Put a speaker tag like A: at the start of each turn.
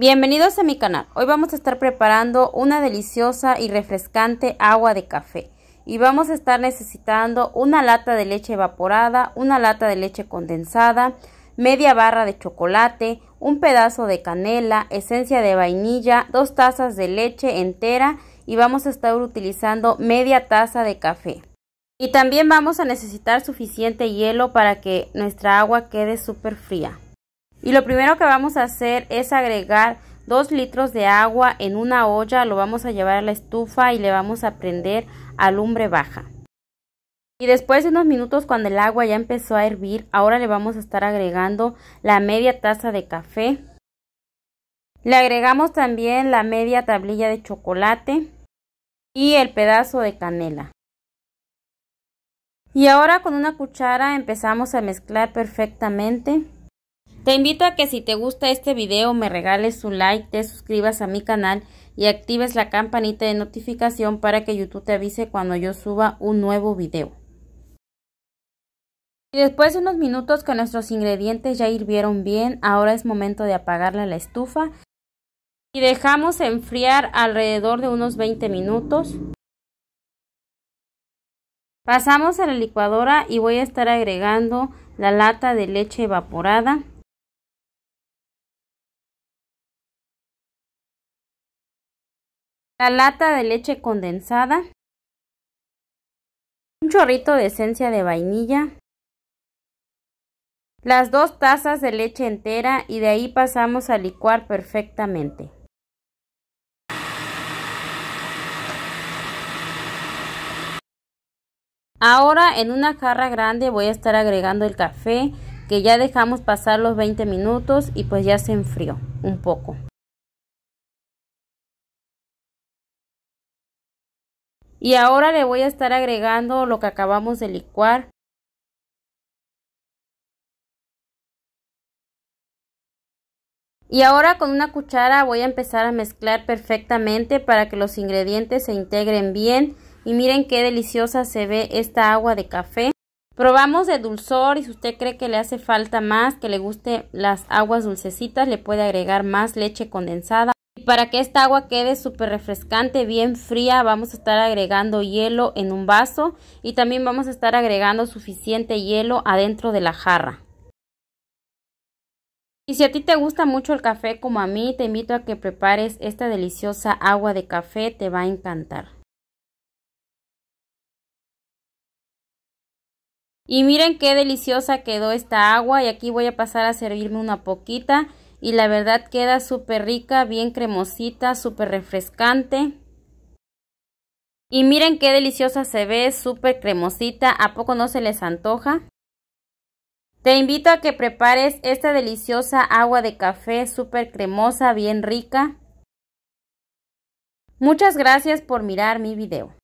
A: Bienvenidos a mi canal. Hoy vamos a estar preparando una deliciosa y refrescante agua de café. Y vamos a estar necesitando una lata de leche evaporada, una lata de leche condensada, media barra de chocolate, un pedazo de canela, esencia de vainilla, dos tazas de leche entera y vamos a estar utilizando media taza de café. Y también vamos a necesitar suficiente hielo para que nuestra agua quede súper fría. Y lo primero que vamos a hacer es agregar 2 litros de agua en una olla, lo vamos a llevar a la estufa y le vamos a prender a lumbre baja. Y después de unos minutos cuando el agua ya empezó a hervir, ahora le vamos a estar agregando la media taza de café. Le agregamos también la media tablilla de chocolate y el pedazo de canela. Y ahora con una cuchara empezamos a mezclar perfectamente. Te invito a que si te gusta este video me regales un like, te suscribas a mi canal y actives la campanita de notificación para que YouTube te avise cuando yo suba un nuevo video. Y después de unos minutos que nuestros ingredientes ya hirvieron bien, ahora es momento de apagarle la estufa y dejamos enfriar alrededor de unos 20 minutos. Pasamos a la licuadora y voy a
B: estar agregando la lata de leche evaporada la lata de leche
A: condensada, un chorrito de esencia de vainilla, las dos tazas de leche entera y de ahí pasamos a licuar perfectamente. Ahora en una jarra grande voy a estar agregando el café que ya dejamos pasar los 20 minutos y pues ya se enfrió un poco.
B: y ahora le voy a estar agregando lo que acabamos de licuar
A: y ahora con una cuchara voy a empezar a mezclar perfectamente para que los ingredientes se integren bien y miren qué deliciosa se ve esta agua de café Probamos de dulzor y si usted cree que le hace falta más, que le guste las aguas dulcecitas, le puede agregar más leche condensada para que esta agua quede súper refrescante, bien fría, vamos a estar agregando hielo en un vaso y también vamos a estar agregando suficiente hielo adentro de la jarra. Y si a ti te gusta mucho el café como a mí, te invito a que prepares esta deliciosa agua de café, te va a encantar. Y miren qué deliciosa quedó esta agua y aquí voy a pasar a servirme una poquita y la verdad queda súper rica, bien cremosita, súper refrescante. Y miren qué deliciosa se ve, súper cremosita, ¿a poco no se les antoja? Te invito a que prepares esta deliciosa agua de café súper cremosa, bien rica. Muchas gracias por
B: mirar mi video.